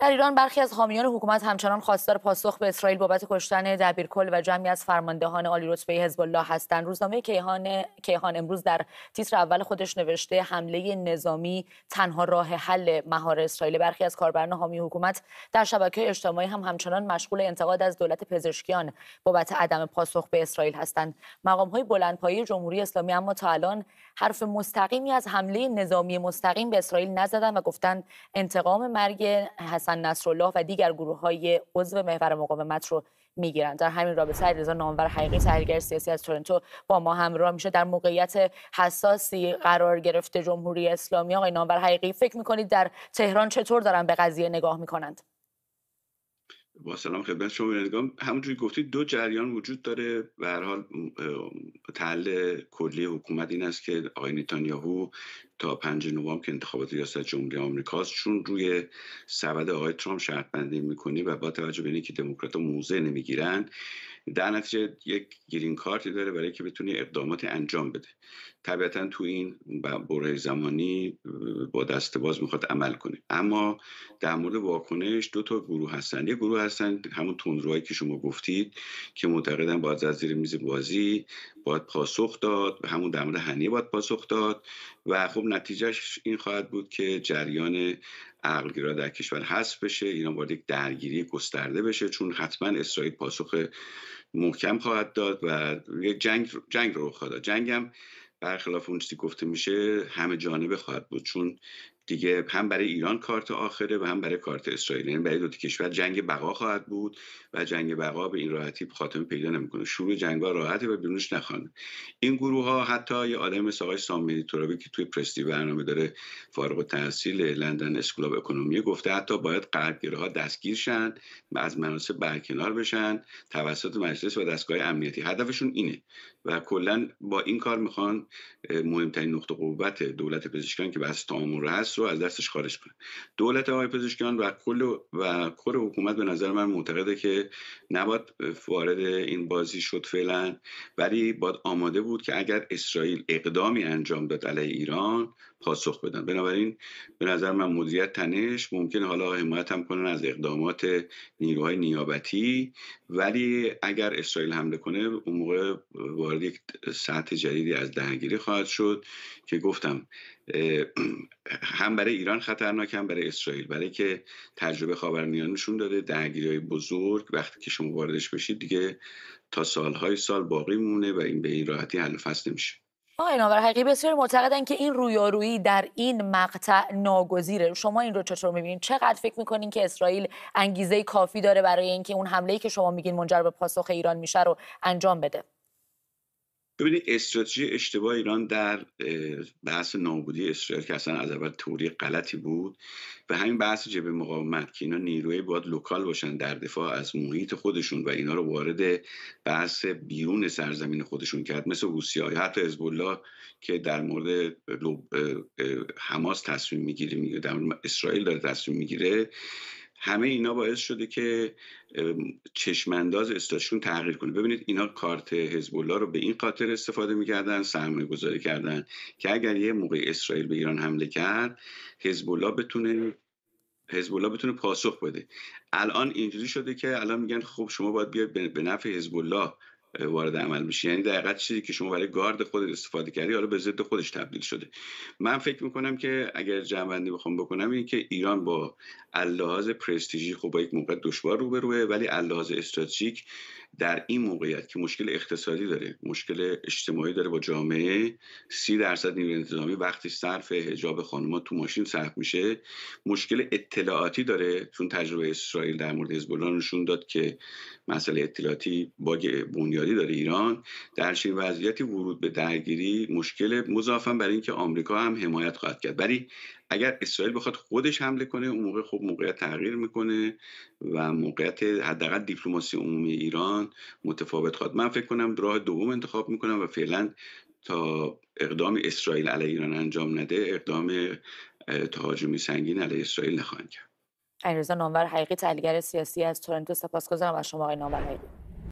در ایران برخی از حامیان حکومت همچنان خواستار پاسخ به اسرائیل بابت کشتن دبیرکل و جمعی از فرماندهان عالی رتبه حزب الله هستند روزنامه کیهان کیهان امروز در تیتر اول خودش نوشته حمله نظامی تنها راه حل مهار اسرائیل برخی از کاربران حامی حکومت در شبکه اجتماعی هم همچنان مشغول انتقاد از دولت پزشکیان بابت عدم پاسخ به اسرائیل هستند مقام های بلندپایه جمهوری اسلامی اما تا الان حرف مستقیمی از حمله نظامی مستقیم به اسرائیل نزدند و گفتند انتقام مرگ حسن نصرالله و دیگر گروه های عضو محور مقاومت رو میگیرند در همین رابطه علیرضا نامور حقیقی تحلیلگر سیاسی از تورنتو با ما همراه میشه در موقعیت حساسی قرار گرفته جمهوری اسلامی آقای نامور حقیقی فکر میکنید در تهران چطور دارن به قضیه نگاه میکنند با سلام خدمت شما بینندگان همونجوری گفتید دو جریان وجود داره به هر حال تحل کلی حکومت این است که آقای نتانیاهو تا 5 نوامبر که انتخابات ریاست جمهوری آمریکاست چون روی سبد آقای ترامپ شرط بندی میکنه و با توجه به اینکه دموکرات موضع نمیگیرن در نتیجه یک گرین کارتی داره برای که بتونی اقدامات انجام بده طبیعتا تو این بره زمانی با دست باز میخواد عمل کنه اما در مورد واکنش دو تا گروه هستن یک گروه هستن همون تندروهایی که شما گفتید که معتقدن باید از زیر میز بازی باید پاسخ داد همون در مورد هنیه باید پاسخ داد و خب نتیجهش این خواهد بود که جریان عقلگیرا در کشور حذف بشه ایران وارد یک درگیری گسترده بشه چون حتما اسرائیل پاسخ محکم خواهد داد و یک جنگ جنگ رو خواهد داد هم برخلاف اون چیزی گفته میشه همه جانبه خواهد بود چون دیگه هم برای ایران کارت آخره و هم برای کارت اسرائیل یعنی برای دو کشور جنگ بقا خواهد بود و جنگ بقا به این راحتی خاتمه پیدا نمیکنه شروع جنگ راحته و بیرونش نخوان این گروه ها حتی یه آدم مثل آقای سامی ترابی که توی پرستی برنامه داره فارغ التحصیل لندن اسکول اف اکونومی گفته حتی باید غربگیرها دستگیر شن و از مناسب برکنار بشن توسط مجلس و دستگاه امنیتی هدفشون اینه و کلا با این کار میخوان مهمترین نقطه قوت دولت پزشکان که بس تامور هست رو از دستش خارج کنه دولت آقای پزشکیان و کل و کل حکومت به نظر من معتقده که نباید وارد این بازی شد فعلا ولی باید آماده بود که اگر اسرائیل اقدامی انجام داد علیه ایران پاسخ بدن بنابراین به نظر من مدیریت تنش ممکن حالا حمایت هم کنن از اقدامات نیروهای نیابتی ولی اگر اسرائیل حمله کنه اون موقع وارد یک سطح جدیدی از درگیری خواهد شد که گفتم هم برای ایران خطرناک هم برای اسرائیل برای که تجربه خاورمیانه نشون داده درگیری بزرگ وقتی که شما واردش بشید دیگه تا سالهای سال باقی مونه و این به این راحتی حل فصل نمیشه آقای ناور حقیقی بسیار معتقدن که این رویارویی در این مقطع ناگزیره شما این رو چطور میبینید چقدر فکر میکنین که اسرائیل انگیزه کافی داره برای اینکه اون حمله که شما میگین منجر به پاسخ ایران میشه رو انجام بده ببینید استراتژی اشتباه ایران در بحث نابودی اسرائیل که اصلا از اول توری غلطی بود و همین بحث جبه مقاومت که اینا نیروی باید لوکال باشن در دفاع از محیط خودشون و اینا رو وارد بحث بیرون سرزمین خودشون کرد مثل روسیه یا حتی حزب که در مورد حماس تصمیم میگیره در مورد اسرائیل داره تصمیم میگیره همه اینا باعث شده که چشمانداز استاشون تغییر کنه ببینید اینا کارت حزب الله رو به این خاطر استفاده میکردن سرمایه گذاری کردن که اگر یه موقع اسرائیل به ایران حمله کرد حزب الله بتونه حزب الله بتونه پاسخ بده الان اینجوری شده که الان میگن خب شما باید بیاید به نفع حزب الله وارد عمل میشه یعنی دقیقا چیزی که شما برای گارد خودت استفاده کردی حالا به ضد خودش تبدیل شده من فکر میکنم که اگر جنبندی بخوام بکنم این که ایران با اللحاظ پرستیژی خب با یک موقع دشوار روبروه ولی اللحاظ استراتژیک در این موقعیت که مشکل اقتصادی داره مشکل اجتماعی داره با جامعه سی درصد نیروی انتظامی وقتی صرف حجاب خانمها تو ماشین صرف میشه مشکل اطلاعاتی داره چون تجربه اسرائیل در مورد حزب نشون داد که مسئله اطلاعاتی باگ بنیادی داره ایران در چنین وضعیتی ورود به درگیری مشکل مضافم برای اینکه آمریکا هم حمایت خواهد کرد ولی اگر اسرائیل بخواد خودش حمله کنه اون موقع خب موقعیت تغییر میکنه و موقعیت حداقل دیپلماسی عمومی ایران متفاوت خواهد من فکر کنم راه دوم انتخاب میکنم و فعلا تا اقدام اسرائیل علیه ایران انجام نده اقدام تهاجمی سنگین علیه اسرائیل نخواهند کرد علیرضا نامور حقیقی تحلیلگر سیاسی از تورنتو سپاسگزارم و شما آقای نامور حقیقی